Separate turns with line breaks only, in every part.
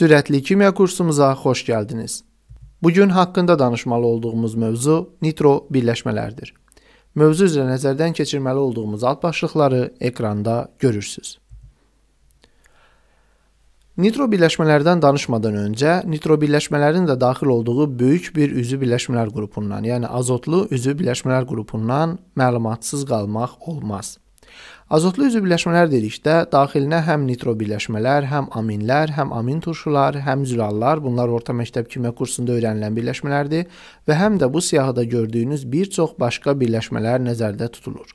Sürətli kimya kursumuza xoş gəldiniz. Bu gün haqqında danışmalı olduğumuz mövzu nitro birləşmələrdir. Mövzu üzrə nəzərdən keçirməli olduğumuz alt başlıqları ekranda görürsüz. Nitro birləşmələrdən danışmadan öncə nitro birləşmələrin də daxil olduğu böyük bir üzvü birləşmələr qrupundan, yəni azotlu üzvü birləşmələr qrupundan məlumatsız qalmaq olmaz. Azotlu üzv birləşmələr dedikdə daxilinə həm nitro birləşmələr, həm aminlər, həm amin turşular, həm zülallar, bunlar orta məktəb kimya kursunda öyrənilən birləşmələrdir və həm də bu siyahıda gördüyünüz bir çox başqa birləşmələr nəzərdə tutulur.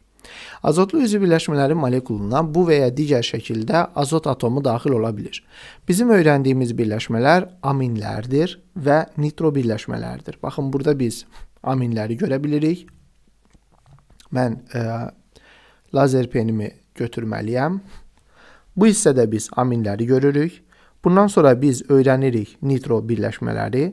Azotlu üzü birləşmələrin molekuluna bu və ya digər şəkildə azot atomu daxil ola bilir. Bizim öyrəndiyimiz birləşmələr aminlərdir və nitro birləşmələrdir. Baxın, burada biz aminləri görə bilirik. Mən ə, e, lazer penimi götürməliyəm. Bu hissədə biz aminləri görürük. Bundan sonra biz öyrənirik nitro birləşmələri,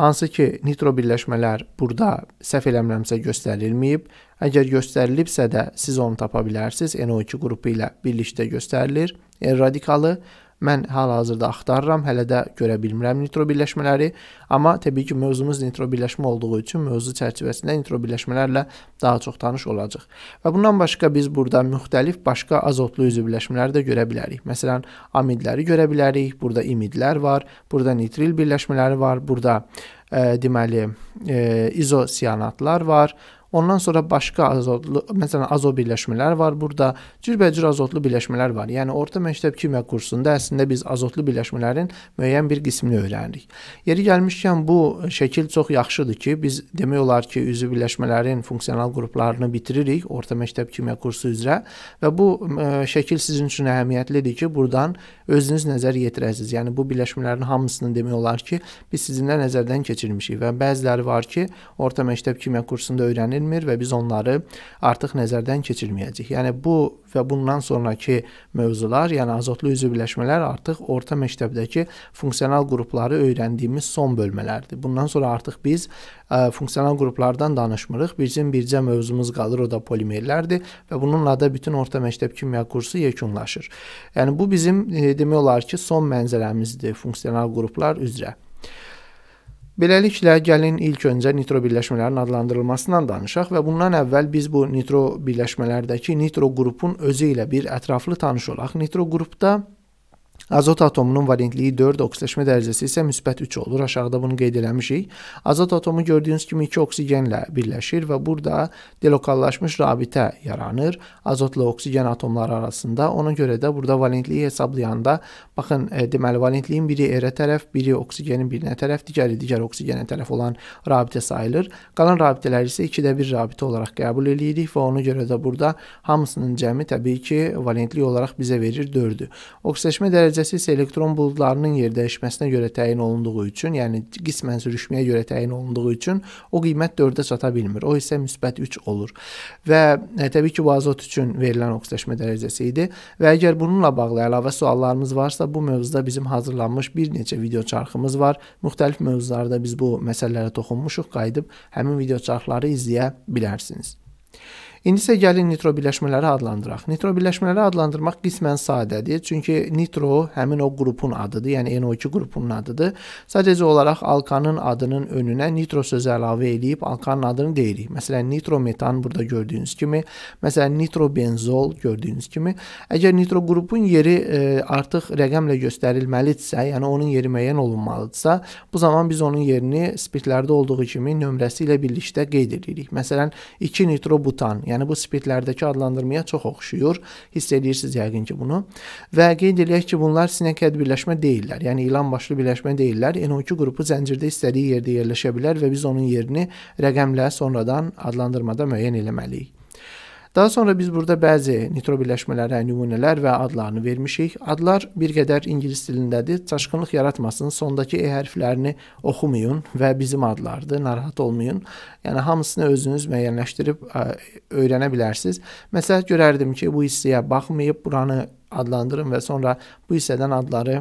hansı ki nitro birləşmələr burada səhv eləmirəmsə göstərilməyib. Əgər göstərilibsə də siz onu tapa bilərsiniz. NO2 qrupu ilə birlikdə göstərilir. R radikalı mən hal-hazırda axtarıram, hələ də görə bilmirəm nitro birləşmələri, amma təbii ki, mövzumuz nitro birləşmə olduğu üçün mövzu çərçivəsində nitro birləşmələrlə daha çox tanış olacağıq. Və bundan başqa biz burada müxtəlif başqa azotlu üzv birləşmələri də görə bilərik. Məsələn, amidləri görə bilərik, burada imidlər var, burada nitril birləşmələri var, burada e, deməli e, izosianatlar var. Ondan sonra başqa azotlu, məsələn, azo birləşmələr var burada. Cürbəcür azotlu birləşmələr var. Yəni orta məktəb kimya kursunda əslində biz azotlu birləşmələrin müəyyən bir qismini öyrənirik. Yeri gəlmişkən bu şəkil çox yaxşıdır ki, biz demək olar ki, üzvü birləşmələrin funksional qruplarını bitiririk orta məktəb kimya kursu üzrə və bu ə, e, şəkil sizin üçün əhəmiyyətlidir ki, burdan özünüz nəzər yetirəsiniz. Yəni bu birləşmələrin hamısını demək olar ki, biz sizinlə nəzərdən keçirmişik və bəziləri var ki, orta məktəb kimya kursunda öyrənir verilmir və biz onları artıq nəzərdən keçirməyəcəyik. Yəni bu və bundan sonrakı mövzular, yəni azotlu üzvü birləşmələr artıq orta məktəbdəki funksional qrupları öyrəndiyimiz son bölmələrdir. Bundan sonra artıq biz ə, funksional qruplardan danışmırıq. Bizim bircə mövzumuz qalır, o da polimerlərdir və bununla da bütün orta məktəb kimya kursu yekunlaşır. Yəni bu bizim e, demək olar ki, son mənzərəmizdir funksional qruplar üzrə. Beləliklə, gəlin ilk öncə nitro birləşmələrin adlandırılmasından danışaq və bundan əvvəl biz bu nitro birləşmələrdəki nitro qrupun özü ilə bir ətraflı tanış olaq. Nitro qrupda Azot atomunun valentliyi 4, oksitləşmə dərəcəsi isə müsbət 3 olur. Aşağıda bunu qeyd eləmişik. Azot atomu gördüyünüz kimi 2 oksigenlə birləşir və burada delokallaşmış rabitə yaranır. Azotla oksigen atomları arasında. Ona görə də burada valentliyi hesablayanda baxın, e, deməli valentliyin biri erə tərəf, biri oksigenin birinə tərəf, digəri digər oksigenə tərəf olan rabitə sayılır. Qalan rabitələri isə 2-də 1 rabitə olaraq qəbul eləyirik və ona görə də burada hamısının cəmi təbii ki, valentlik olaraq bizə verir 4-ü. Oksitləşmə dərəcəsi dərəcəsi isə elektron buludlarının yerdəyişməsinə görə təyin olunduğu üçün, yəni qismən sürüşməyə görə təyin olunduğu üçün o qiymət 4-ə çata bilmir. O isə müsbət 3 olur. Və ə, e, təbii ki, bu azot üçün verilən oksidləşmə dərəcəsi idi. Və əgər bununla bağlı əlavə suallarımız varsa, bu mövzuda bizim hazırlanmış bir neçə video çarxımız var. Müxtəlif mövzularda biz bu məsələlərə toxunmuşuq. Qayıdıb həmin video çarxları izləyə bilərsiniz. İndi isə gəlin nitro birləşmələri adlandıraq. Nitro birləşmələri adlandırmaq qismən sadədir. Çünki nitro həmin o qrupun adıdır, yəni NO2 qrupunun adıdır. Sadəcə olaraq alkanın adının önünə nitro sözü əlavə eləyib alkanın adını deyirik. Məsələn, nitrometan burada gördüyünüz kimi, məsələn, nitrobenzol gördüyünüz kimi. Əgər nitro qrupun yeri e, artıq rəqəmlə göstərilməlidirsə, yəni onun yeri müəyyən olunmalıdırsa, bu zaman biz onun yerini spirtlərdə olduğu kimi nömrəsi ilə birlikdə qeyd edirik. Məsələn, 2 nitrobutan, Yəni bu spirtlərdəki adlandırmaya çox oxşuyur. Hiss edirsiniz yəqin ki bunu. Və qeyd eləyək ki, bunlar sinekəd birləşmə deyillər. Yəni ilan başlı birləşmə deyillər. NO2 qrupu zəncirdə istədiyi yerdə yerləşə bilər və biz onun yerini rəqəmlə sonradan adlandırmada müəyyən etməliyik. Daha sonra biz burada bəzi nitro birləşmələrə nümunələr və adlarını vermişik. Adlar bir qədər ingilis dilindədir. Çaşqınlıq yaratmasın. Sondakı e hərflərini oxumayın və bizim adlardır. Narahat olmayın. Yəni hamısını özünüz müəyyənləşdirib ə, öyrənə bilərsiniz. Məsələn görərdim ki, bu hissəyə baxmayıb buranı adlandırın və sonra bu hissədən adları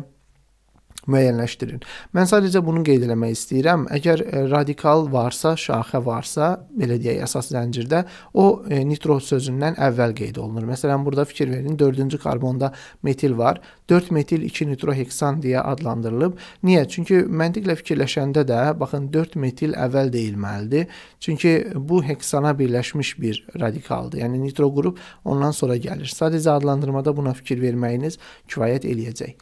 müəyyənləşdirin. Mən sadəcə bunu qeyd eləmək istəyirəm. Əgər e, radikal varsa, şaxə varsa, belə deyək, əsas zəncirdə o e, nitro sözündən əvvəl qeyd olunur. Məsələn, burada fikir verin, 4-cü karbonda metil var. 4 metil 2 nitroheksan deyə adlandırılıb. Niyə? Çünki məntiqlə fikirləşəndə də baxın 4 metil əvvəl deyilməlidir. Çünki bu heksana birləşmiş bir radikaldır. Yəni nitro qrup ondan sonra gəlir. Sadəcə adlandırmada buna fikir verməyiniz kifayət eləyəcək.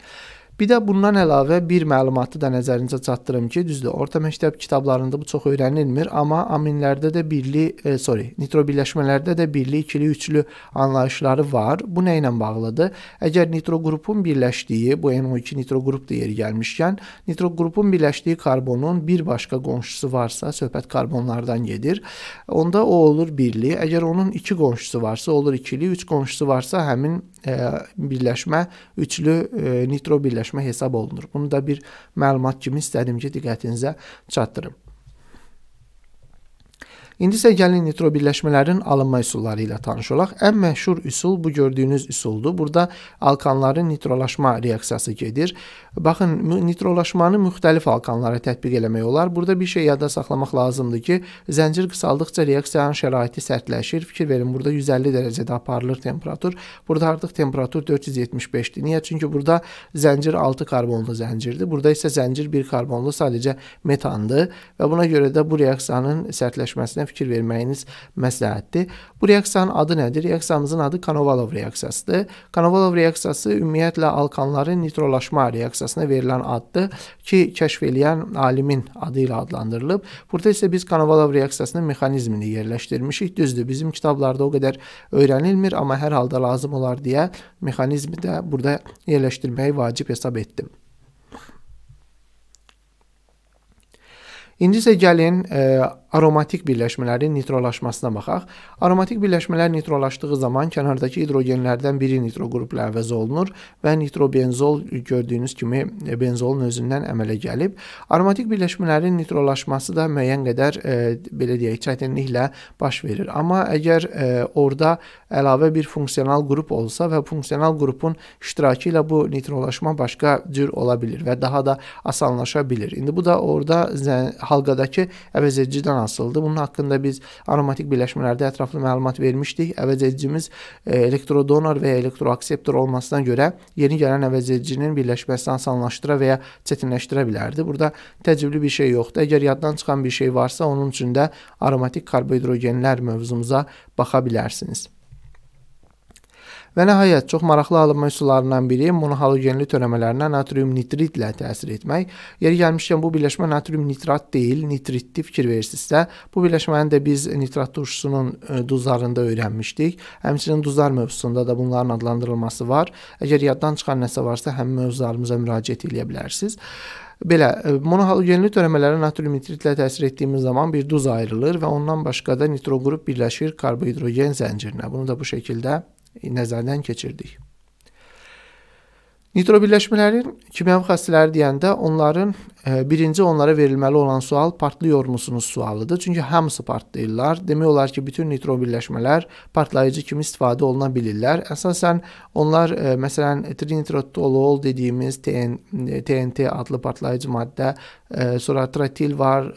Bir də bundan əlavə bir məlumatı da nəzərinizə çatdırım ki, düzdür, orta məktəb kitablarında bu çox öyrənilmir, amma aminlərdə də birli, e, sorry, nitro birləşmələrdə də birli, ikili, üçlü anlayışları var. Bu nə ilə bağlıdır? Əgər nitro qrupun birləşdiyi, bu NO2 nitro qrup da yeri gəlmişkən, nitro qrupun birləşdiyi karbonun bir başqa qonşusu varsa, söhbət karbonlardan gedir. Onda o olur birli. Əgər onun iki qonşusu varsa, olur ikili, üç qonşusu varsa, həmin e, birləşmə üçlü e, nitro birləşmə paylaşma hesab olunur. Bunu da bir məlumat kimi istədim ki, diqqətinizə çatdırım. İndi isə gəlin nitro birləşmələrin alınma üsulları ilə tanış olaq. Ən məşhur üsul bu gördüyünüz üsuldur. Burada alkanların nitrolaşma reaksiyası gedir. Baxın, nitrolaşmanı müxtəlif alkanlara tətbiq eləmək olar. Burada bir şey yadda saxlamaq lazımdır ki, zəncir qısaldıqca reaksiyanın şəraiti sərtləşir. Fikir verin, burada 150 dərəcədə aparılır temperatur. Burada artıq temperatur 475-dir. Niyə? Çünki burada zəncir 6 karbonlu zəncirdir. Burada isə zəncir 1 karbonlu sadəcə metandır və buna görə də bu reaksiyanın sərtləşməsinə fikir verməyiniz məsləhətdir. Bu reaksiyanın adı nədir? Reaksiyamızın adı Kanovalov reaksiyasıdır. Kanovalov reaksiyası ümumiyyətlə alkanların nitrolaşma reaksiyasına verilən addır ki, kəşf eləyən alimin adı ilə adlandırılıb. Burada isə biz Kanovalov reaksiyasının mexanizmini yerləşdirmişik. Düzdür, bizim kitablarda o qədər öyrənilmir, amma hər halda lazım olar deyə mexanizmi də burada yerləşdirməyi vacib hesab etdim. İndi isə gəlin e, aromatik birləşmələrin nitrolaşmasına baxaq. Aromatik birləşmələr nitrolaşdığı zaman kənardakı hidrogenlərdən biri nitro qrupla əvəz olunur və nitrobenzol gördüyünüz kimi e, benzolun özündən əmələ gəlib. Aromatik birləşmələrin nitrolaşması da müəyyən qədər e, belə deyək çətinliklə baş verir. Amma əgər e, orada əlavə bir funksional qrup olsa və funksional qrupun iştirakı ilə bu nitrolaşma başqa cür ola bilər və daha da asanlaşa bilər. İndi bu da orada halqadakı əvəzedicidən nədən asılıdır? Bunun haqqında biz aromatik birləşmələrdə ətraflı məlumat vermişdik. Əvəzedicimiz e, elektrodonor və ya elektroakseptor olmasına görə yeni gələn əvəzedicinin birləşməsini asanlaşdıra və ya çətinləşdirə bilərdi. Burada təcrübəli bir şey yoxdur. Əgər yaddan çıxan bir şey varsa, onun üçün də aromatik karbohidrogenlər mövzumuza baxa bilərsiniz. Və nəhayət çox maraqlı alınma üsullarından biri monohalogenli törəmələrinə natrium nitritlə təsir etmək. Yeri gəlmişkən bu birləşmə natrium nitrat deyil, nitritli fikir verirsinizsə, bu birləşməni də biz nitrat turşusunun e, duzlarında öyrənmişdik. Həmçinin duzlar mövzusunda da bunların adlandırılması var. Əgər yaddan çıxan nəsə varsa, həmin mövzularımıza müraciət edə bilərsiniz. Belə monohalogenli e, törəmələrə natrium nitritlə təsir etdiyimiz zaman bir duz ayrılır və ondan başqa da nitrogrup birləşir karbohidrogen zəncirinə. Bunu da bu şəkildə nəzərdən keçirdik. Nitro birləşmələrin kimyəvi xassələri deyəndə onların e, birinci onlara verilməli olan sual partlıyormusunuz sualıdır. Çünki hamısı partlayırlar. Demək olar ki, bütün nitro birləşmələr partlayıcı kimi istifadə oluna bilirlər. Əsasən onlar e, məsələn trinitrotolol dediyimiz TN, TNT adlı partlayıcı maddə, e, sonra tratil var,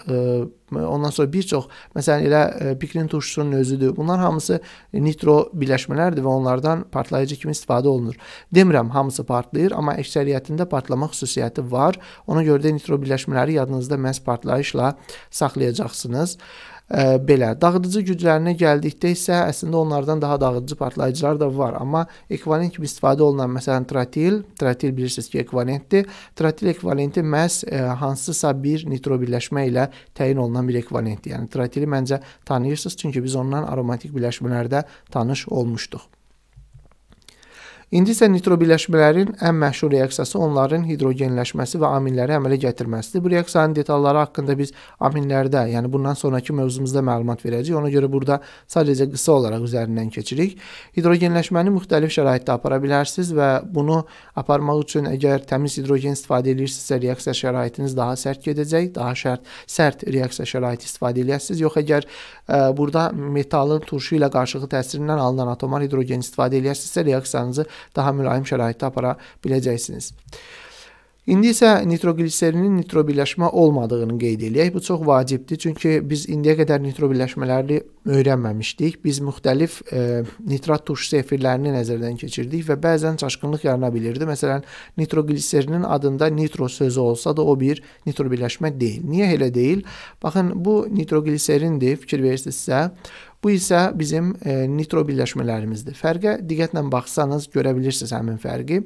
ondan sonra bir çox məsələn elə pikrin turşusunun özüdür. Bunlar hamısı e, nitro birləşmələrdir və onlardan partlayıcı kimi istifadə olunur. Demirəm hamısı partlayır, amma əksəriyyətində partlama xüsusiyyəti var. Ona görə də nitro birləşmələri yadınızda məhz partlayışla saxlayacaqsınız. Ə, belə dağıdıcı güclərinə gəldikdə isə əslində onlardan daha dağıdıcı partlayıcılar da var, amma ekvivalent kimi istifadə olunan məsələn trotil, trotil bilirsiniz ki, ekvivalentdir. Trotil ekvivalenti məhz ə, hansısa bir nitro birləşmə ilə təyin olunan bir ekvivalentdir. Yəni trotili məncə tanıyırsınız, çünki biz ondan aromatik birləşmələrdə tanış olmuşduq. İndi isə nitro birləşmələrin ən məşhur reaksiyası onların hidrogenləşməsi və amilləri əmələ gətirməsidir. Bu reaksiyanın detalları haqqında biz amillərdə, yəni bundan sonrakı mövzumuzda məlumat verəcəyik. Ona görə burada sadəcə qısa olaraq üzərindən keçirik. Hidrogenləşməni müxtəlif şəraitdə apara bilərsiniz və bunu aparmaq üçün əgər təmiz hidrogen istifadə edirsinizsə, reaksiya şəraitiniz daha sərt gedəcək, daha şərt sərt reaksiya şəraiti istifadə edəcəksiniz. Yox əgər Burada metalın turşu ilə qarşılıqlı təsirindən alınan atomar hidrogen istifadə edərsinizsə reaksiyanızı daha mülayim şəraitdə apara biləcəksiniz. İndi isə nitrogliserinin nitrobiləşmə olmadığını qeyd eləyək. Bu çox vacibdir, çünki biz indiyə qədər nitrobiləşmələri öyrənməmişdik. Biz müxtəlif e, nitrat turşusu efirlərini nəzərdən keçirdik və bəzən çaşqınlıq yarana bilirdi. Məsələn, nitrogliserinin adında nitro sözü olsa da o bir nitrobiləşmə deyil. Niyə elə deyil? Baxın, bu nitrogliserindir, fikir verirsiniz sizə. Bu isə bizim e, nitro birləşmələrimizdir. Fərqə diqqətlə baxsanız görə bilirsiniz həmin fərqi.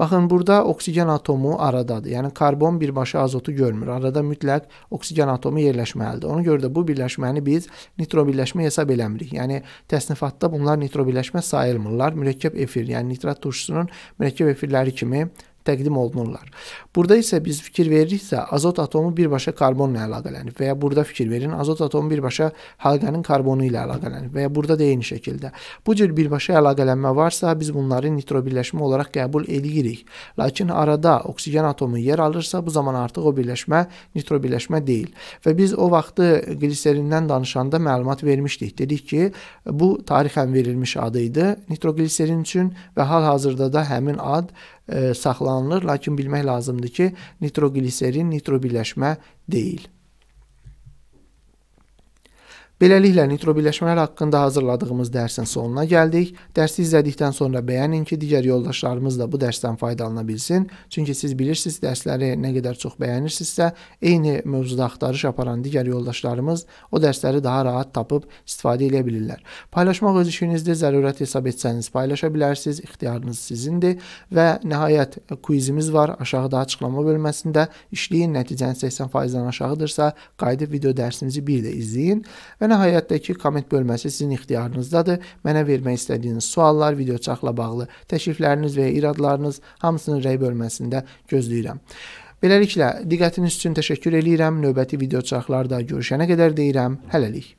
Baxın, burada oksigen atomu aradadır. Yəni karbon birbaşa azotu görmür. Arada mütləq oksigen atomu yerləşməlidir. Ona görə də bu birləşməni biz nitro birləşmə hesab eləmirik. Yəni təsnifatda bunlar nitro birləşmə sayılmırlar. Mürəkkəb efir, yəni nitrat turşusunun mürəkkəb efirləri kimi təqdim olunurlar. Burada isə biz fikir veririksə, azot atomu birbaşa karbonla əlaqələnib və ya burada fikir verin, azot atomu birbaşa halqanın karbonu ilə əlaqələnib və ya burada da eyni şəkildə. Bu cür birbaşa əlaqələnmə varsa, biz bunları nitro birləşmə olaraq qəbul edirik. Lakin arada oksigen atomu yer alırsa, bu zaman artıq o birləşmə nitro birləşmə deyil. Və biz o vaxtı qliserindən danışanda məlumat vermişdik. Dedik ki, bu tarixən verilmiş adı idi nitrogliserin üçün və hal-hazırda da həmin ad E, saxlanılır, lakin bilmək lazımdır ki, nitrogliserin nitrobirləşmə deyil. Beləliklə nitrobiləşmələr haqqında hazırladığımız dərsin sonuna gəldik. Dərsi izlədikdən sonra bəyənin ki, digər yoldaşlarımız da bu dərsdən faydalana bilsin. Çünki siz bilirsiniz, dərsləri nə qədər çox bəyənirsinizsə, eyni mövzuda axtarış aparan digər yoldaşlarımız o dərsləri daha rahat tapıb istifadə edə bilirlər. Paylaşmaq öz işinizdir, zərurət hesab etsəniz paylaşa bilərsiniz, ixtiyarınız sizindir və nəhayət e, quizimiz var. Aşağıda açıqlama bölməsində işləyin, nəticəniz 80%-dən aşağıdırsa, qayıdıb video dərsimizi bir də izləyin. Və nəhayətdəki komment bölməsi sizin ixtiyarınızdadır. Mənə vermək istədiyiniz suallar, video çaxla bağlı təklifləriniz və ya iradlarınız hamısını rəy bölməsində gözləyirəm. Beləliklə, diqqətiniz üçün təşəkkür eləyirəm. Növbəti video çaxlarda görüşənə qədər deyirəm. Hələlik.